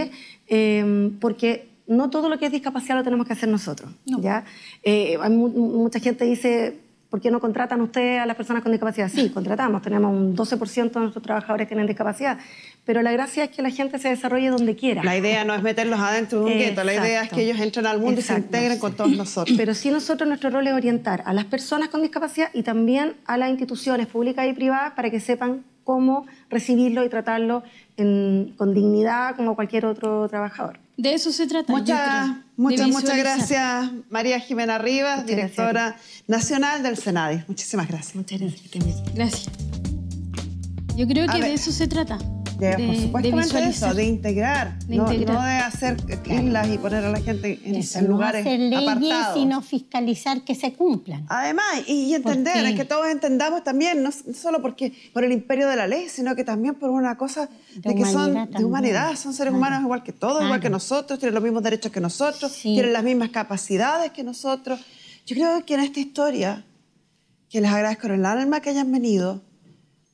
E: em, porque no todo lo que es discapacidad lo tenemos que hacer nosotros. ¿ya? Eh, hay mucha gente dice, ¿por qué no contratan ustedes a las personas con discapacidad? Sí, contratamos, tenemos un 12% de nuestros trabajadores que tienen discapacidad, pero la gracia es que la gente se desarrolle donde quiera. La idea no es meterlos adentro de un gueto, la idea es que ellos entren al mundo y se integren con todos nosotros. Pero sí nosotros nuestro rol es orientar a las personas con discapacidad y también a las instituciones públicas y privadas para que sepan cómo recibirlo y tratarlo con dignidad como cualquier otro trabajador. De eso se trata. muchas, muchas gracias,
C: María Jimena Rivas, directora nacional del Senadi. Muchísimas gracias. Muchas gracias. Gracias. Yo creo que de eso
B: se trata de, eso, de integrar,
D: no, de hacer
C: islas y poner a la gente en, eso, en lugares no hacer leyes, sino
D: fiscalizar que se cumplan. Además, y, entender, es que todos
C: entendamos también, no solo porque por el imperio de la ley, sino que también por una cosa de, que son de humanidad, son seres humanos igual que todos, igual que nosotros, tienen los mismos derechos que nosotros, tienen las mismas capacidades que nosotros. Yo creo que en esta historia, que les agradezco en el alma que hayan venido,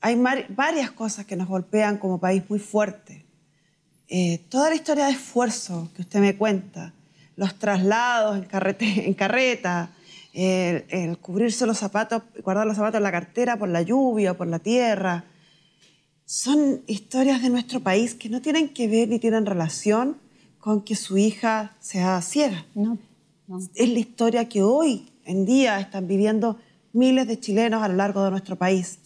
C: hay varias cosas que nos golpean como país muy fuerte. Eh, toda la historia de esfuerzo que usted me cuenta, los traslados en, en carreta, el, cubrirse los zapatos, guardar los zapatos en la cartera por la lluvia, por la tierra, son historias de nuestro país que no tienen que ver ni tienen relación con que su hija sea ciega. No, Es la historia que hoy en día están viviendo miles de chilenos a lo largo de nuestro país.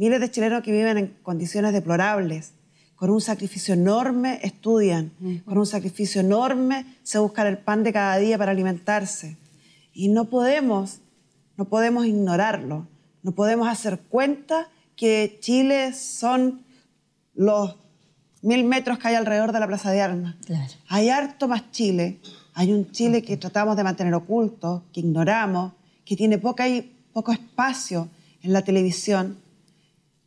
C: Miles de chilenos que viven en condiciones deplorables, con un sacrificio enorme estudian, con un sacrificio enorme se buscan el pan de cada día para alimentarse. Y no podemos, no podemos ignorarlo, no podemos hacer cuenta que Chile son los mil metros que hay alrededor de la Plaza de Armas. Hay harto más Chile, hay un Chile que tratamos de mantener oculto, que ignoramos, que tiene poca y poco espacio en la televisión,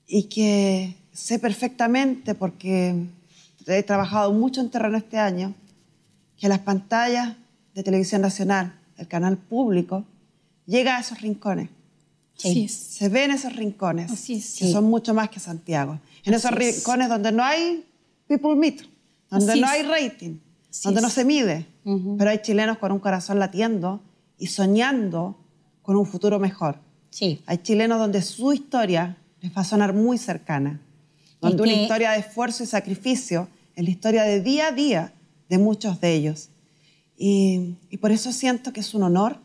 C: y que sé perfectamente, porque he trabajado mucho en terreno este año, que las pantallas de televisión nacional, el canal público, llega a esos rincones. Sí. Se ven esos rincones, que son mucho más que Santiago. En esos rincones donde no hay people meet, donde no hay rating, donde no se mide, pero hay chilenos con un corazón latiendo y soñando con un futuro mejor. Sí. Hay chilenos donde su historia les va a sonar muy cercana. Donde una historia de esfuerzo y sacrificio es la historia de día a día de muchos de ellos. Y, por eso siento que es un honor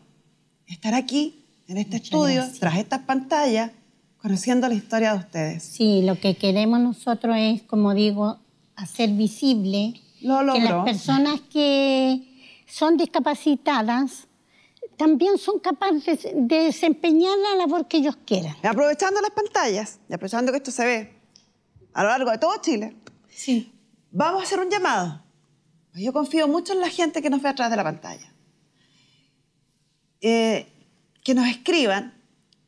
C: estar aquí, en este estudio, tras estas pantallas,
D: conociendo la historia de ustedes. Sí, lo que queremos nosotros es, como digo, hacer visible Lo que las personas que son discapacitadas también son capaces de desempeñar la labor que ellos quieran.
C: Aprovechando las pantallas y aprovechando que esto se ve a lo largo de todo Chile, sí. vamos a hacer un llamado. Pues yo confío mucho en la gente que nos ve atrás de la pantalla. Eh, que nos escriban,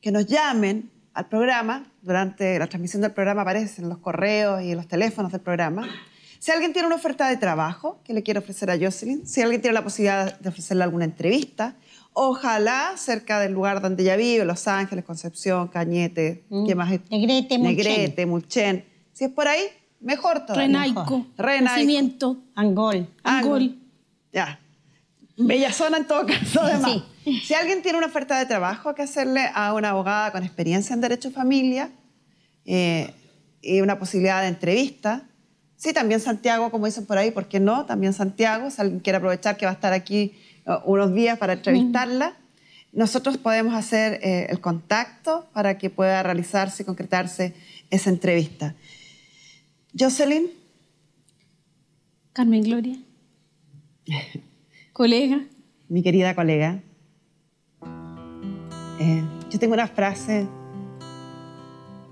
C: que nos llamen al programa, durante la transmisión del programa aparecen los correos y los teléfonos del programa. Si alguien tiene una oferta de trabajo que le quiere ofrecer a Jocelyn, si alguien tiene la posibilidad de ofrecerle alguna entrevista, Ojalá cerca del lugar donde ella vive, Los Ángeles, Concepción, Cañete, mm. ¿qué más? Negrete, Mulchen. Si es por ahí, mejor todavía. Renaico. Renaico. Nacimiento. Angol. Ah, Angol. Ya. Bella zona en todo caso, además. Si alguien tiene una oferta de trabajo que hacerle a una abogada con experiencia en derecho de familia eh, y una posibilidad de entrevista, sí, también Santiago, como dicen por ahí, ¿por qué no? También Santiago, si alguien quiere aprovechar que va a estar aquí unos días para entrevistarla. Nosotros podemos hacer eh, el contacto para que pueda realizarse y concretarse esa entrevista. Jocelyn.
B: Carmen Gloria. colega.
C: Mi querida colega. Eh, yo tengo una frase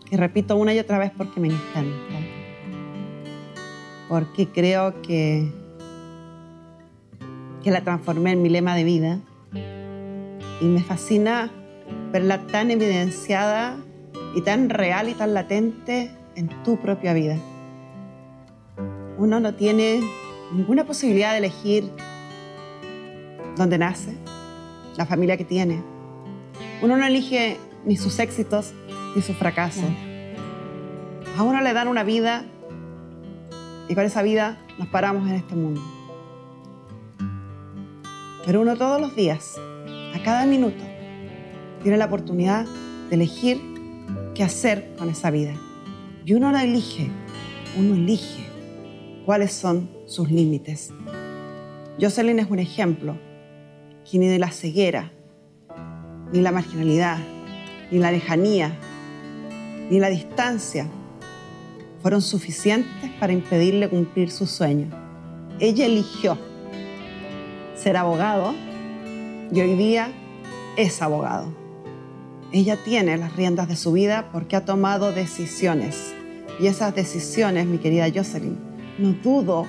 C: que repito una y otra vez porque me encanta. Porque creo que que la transformé en mi lema de vida. Y me fascina verla tan evidenciada y tan real y tan latente en tu propia vida. Uno no tiene ninguna posibilidad de elegir dónde nace, la familia que tiene. Uno no elige ni sus éxitos ni sus fracasos. A uno le dan una vida y con esa vida nos paramos en este mundo. Pero uno todos los días, a cada minuto, tiene la oportunidad de elegir qué hacer con esa vida. Y uno la elige, uno elige cuáles son sus límites. Jocelyn es un ejemplo que ni de la ceguera, ni la marginalidad, ni la lejanía, ni la distancia fueron suficientes para impedirle cumplir su sueño. Ella eligió ser abogado y hoy día es abogado. Ella tiene las riendas de su vida porque ha tomado decisiones. Y esas decisiones, mi querida Jocelyn, no dudo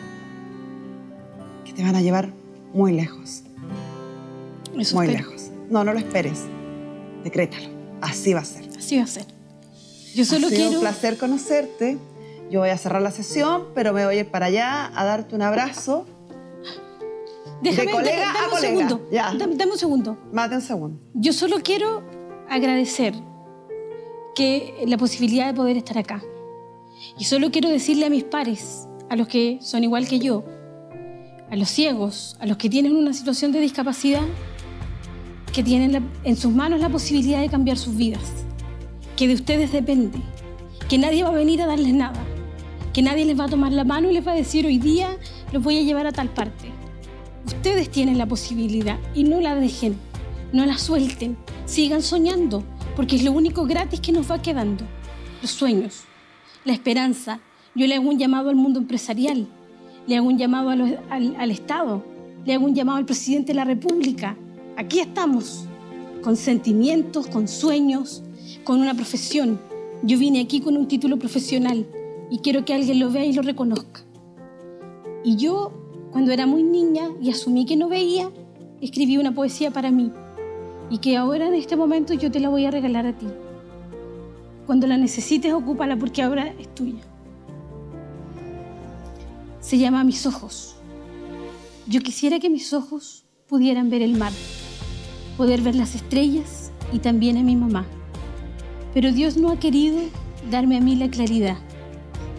C: que te van a llevar muy lejos. muy lejos. No, no lo esperes. Decrétalo. Así va a ser. Así va a ser. Yo solo ha un placer conocerte. Yo voy a cerrar la sesión, pero me voy a ir para allá a darte un abrazo Déjame, de un segundo. Dame, un
B: segundo. un segundo. Yo solo quiero agradecer que la posibilidad de poder estar acá. Y solo quiero decirle a mis pares, a los que son igual que yo, a los ciegos, a los que tienen una situación de discapacidad, que tienen en sus manos la posibilidad de cambiar sus vidas, que de ustedes depende, que nadie va a venir a darles nada, que nadie les va a tomar la mano y les va a decir hoy día los voy a llevar a tal parte. Ustedes tienen la posibilidad y no la dejen, no la suelten, sigan soñando, porque es lo único gratis que nos va quedando. Los sueños, la esperanza. Yo le hago un llamado al mundo empresarial, le hago un llamado al, al Estado, le hago un llamado al presidente de la República. Aquí estamos, con sentimientos, con sueños, con una profesión. Yo vine aquí con un título profesional y quiero que alguien lo vea y lo reconozca. Y yo cuando era muy niña y asumí que no veía, escribí una poesía para mí y que ahora en este momento yo te la voy a regalar a ti. Cuando la necesites, ocúpala porque ahora es tuya. Se llama Mis ojos. Yo quisiera que mis ojos pudieran ver el mar, poder ver las estrellas y también a mi mamá. Pero Dios no ha querido darme a mí la claridad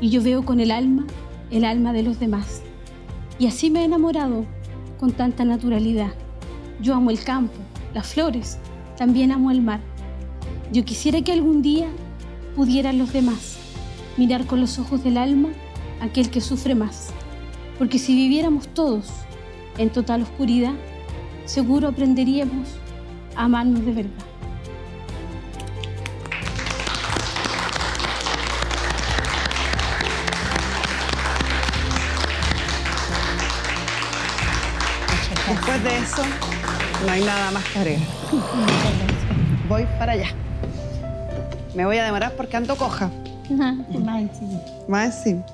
B: y yo veo con el alma el alma de los demás. Y así me he enamorado con tanta naturalidad. Yo amo el campo, las flores, también amo el mar. Yo quisiera que algún día pudieran los demás mirar con los ojos del alma aquel que sufre más. Porque si viviéramos todos en total oscuridad, seguro aprenderíamos a amarnos de verdad.
C: no hay nada más que agregar. Voy para allá. Me voy a demorar porque ando coja. Más sí. Más encima.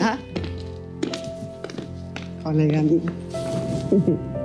D: Ah.
A: Hola, pastura.